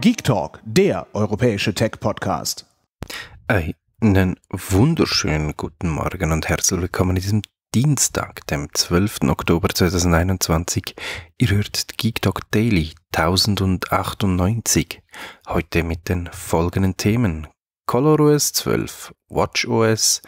Geek Talk, der europäische Tech-Podcast. Äh, einen wunderschönen guten Morgen und herzlich willkommen in diesem Dienstag, dem 12. Oktober 2021. Ihr hört Geek Talk Daily 1098. Heute mit den folgenden Themen: ColorOS 12, WatchOS,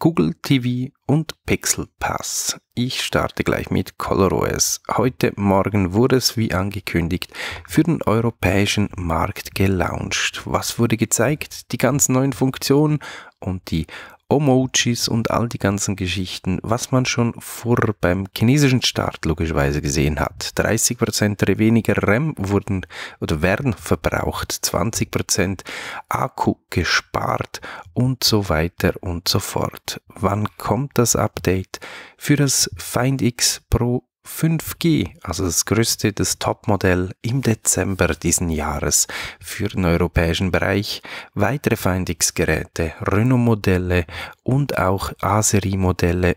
Google TV und Pixel Pass. Ich starte gleich mit ColorOS. Heute Morgen wurde es, wie angekündigt, für den europäischen Markt gelauncht. Was wurde gezeigt? Die ganz neuen Funktionen und die Omojis und all die ganzen Geschichten, was man schon vor beim chinesischen Start logischerweise gesehen hat. 30% weniger RAM e wurden oder werden verbraucht, 20% Akku gespart und so weiter und so fort. Wann kommt das Update? Für das Find X Pro 5G, also das größte, das Topmodell im Dezember diesen Jahres für den europäischen Bereich, weitere Feindix-Geräte, Renault-Modelle und auch aserie modelle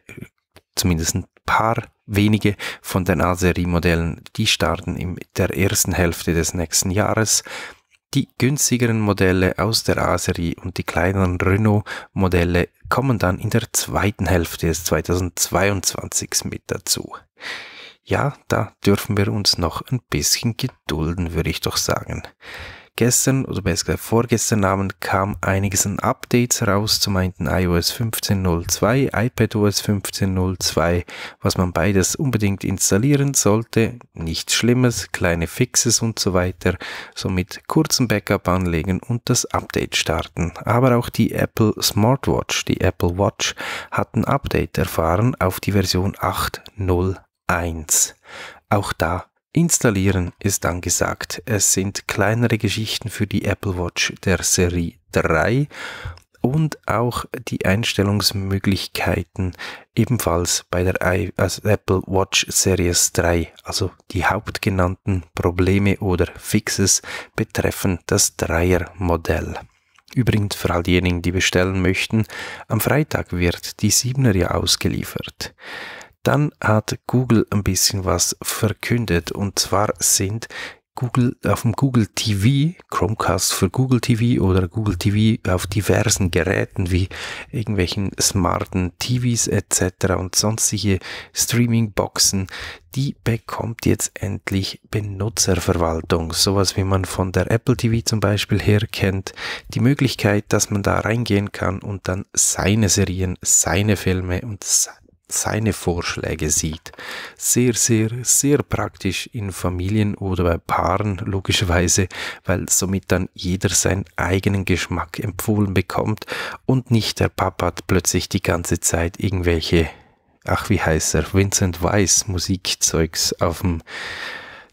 zumindest ein paar wenige von den aserie modellen die starten in der ersten Hälfte des nächsten Jahres. Die günstigeren Modelle aus der Aserie und die kleineren Renault-Modelle kommen dann in der zweiten Hälfte des 2022 mit dazu. Ja, da dürfen wir uns noch ein bisschen gedulden, würde ich doch sagen. Gestern oder besser gesagt vorgestern Abend kam einiges an Updates raus zum einen iOS 15.02, iPadOS 15.02, was man beides unbedingt installieren sollte. Nichts Schlimmes, kleine Fixes und so weiter. Somit kurzen Backup anlegen und das Update starten. Aber auch die Apple Smartwatch, die Apple Watch hat ein Update erfahren auf die Version 8.0. 1. Auch da installieren ist angesagt. Es sind kleinere Geschichten für die Apple Watch der Serie 3 und auch die Einstellungsmöglichkeiten ebenfalls bei der also Apple Watch Series 3. Also die hauptgenannten Probleme oder Fixes betreffen das 3er modell Übrigens für all diejenigen, die bestellen möchten, am Freitag wird die 7er ja ausgeliefert dann hat Google ein bisschen was verkündet. Und zwar sind Google, auf dem Google TV, Chromecast für Google TV oder Google TV auf diversen Geräten wie irgendwelchen smarten TVs etc. und sonstige Streamingboxen, die bekommt jetzt endlich Benutzerverwaltung. Sowas wie man von der Apple TV zum Beispiel her kennt. Die Möglichkeit, dass man da reingehen kann und dann seine Serien, seine Filme und seine Vorschläge sieht. Sehr, sehr, sehr praktisch in Familien oder bei Paaren, logischerweise, weil somit dann jeder seinen eigenen Geschmack empfohlen bekommt und nicht der Papa hat plötzlich die ganze Zeit irgendwelche, ach wie heißt er, Vincent Weiss Musikzeugs auf dem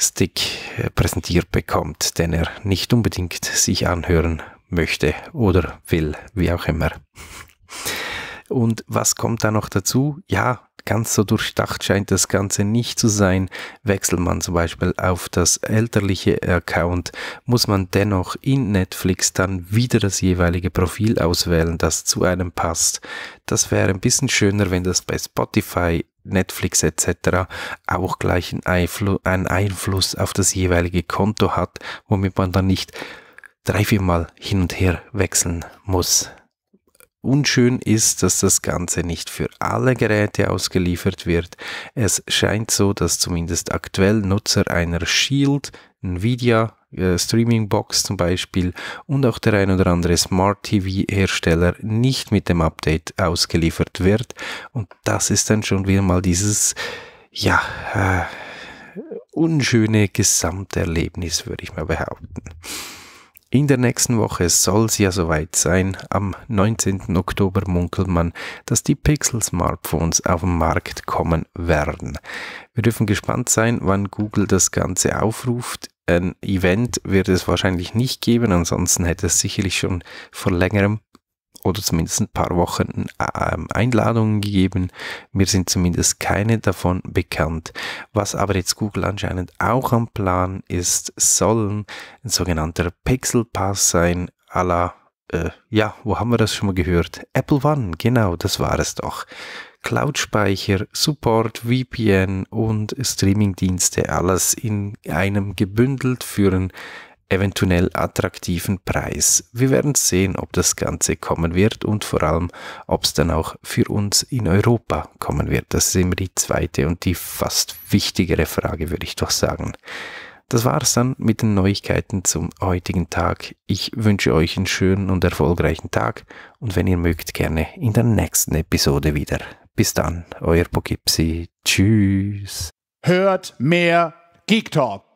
Stick äh, präsentiert bekommt, den er nicht unbedingt sich anhören möchte oder will, wie auch immer. Und was kommt da noch dazu? Ja, ganz so durchdacht scheint das Ganze nicht zu sein. Wechselt man zum Beispiel auf das elterliche Account, muss man dennoch in Netflix dann wieder das jeweilige Profil auswählen, das zu einem passt. Das wäre ein bisschen schöner, wenn das bei Spotify Netflix etc. auch gleich einen Einfluss auf das jeweilige Konto hat, womit man dann nicht drei, viermal hin und her wechseln muss. Unschön ist, dass das Ganze nicht für alle Geräte ausgeliefert wird. Es scheint so, dass zumindest aktuell Nutzer einer Shield, Nvidia, äh, Streaming Box zum Beispiel und auch der ein oder andere Smart TV-Hersteller nicht mit dem Update ausgeliefert wird. Und das ist dann schon wieder mal dieses, ja, äh, unschöne Gesamterlebnis, würde ich mal behaupten. In der nächsten Woche soll es ja soweit sein. Am 19. Oktober munkelt man, dass die Pixel-Smartphones auf den Markt kommen werden. Wir dürfen gespannt sein, wann Google das Ganze aufruft. Ein Event wird es wahrscheinlich nicht geben, ansonsten hätte es sicherlich schon vor längerem oder zumindest ein paar Wochen ähm, Einladungen gegeben. Mir sind zumindest keine davon bekannt. Was aber jetzt Google anscheinend auch am Plan ist, sollen ein sogenannter Pixel Pass sein, à la, äh, ja, wo haben wir das schon mal gehört? Apple One, genau, das war es doch. Cloud-Speicher, Support, VPN und Streaming-Dienste, alles in einem gebündelt für ein eventuell attraktiven Preis. Wir werden sehen, ob das Ganze kommen wird und vor allem, ob es dann auch für uns in Europa kommen wird. Das ist immer die zweite und die fast wichtigere Frage, würde ich doch sagen. Das war's dann mit den Neuigkeiten zum heutigen Tag. Ich wünsche euch einen schönen und erfolgreichen Tag und wenn ihr mögt, gerne in der nächsten Episode wieder. Bis dann, euer Pogipsi. Tschüss. Hört mehr Geek Talk.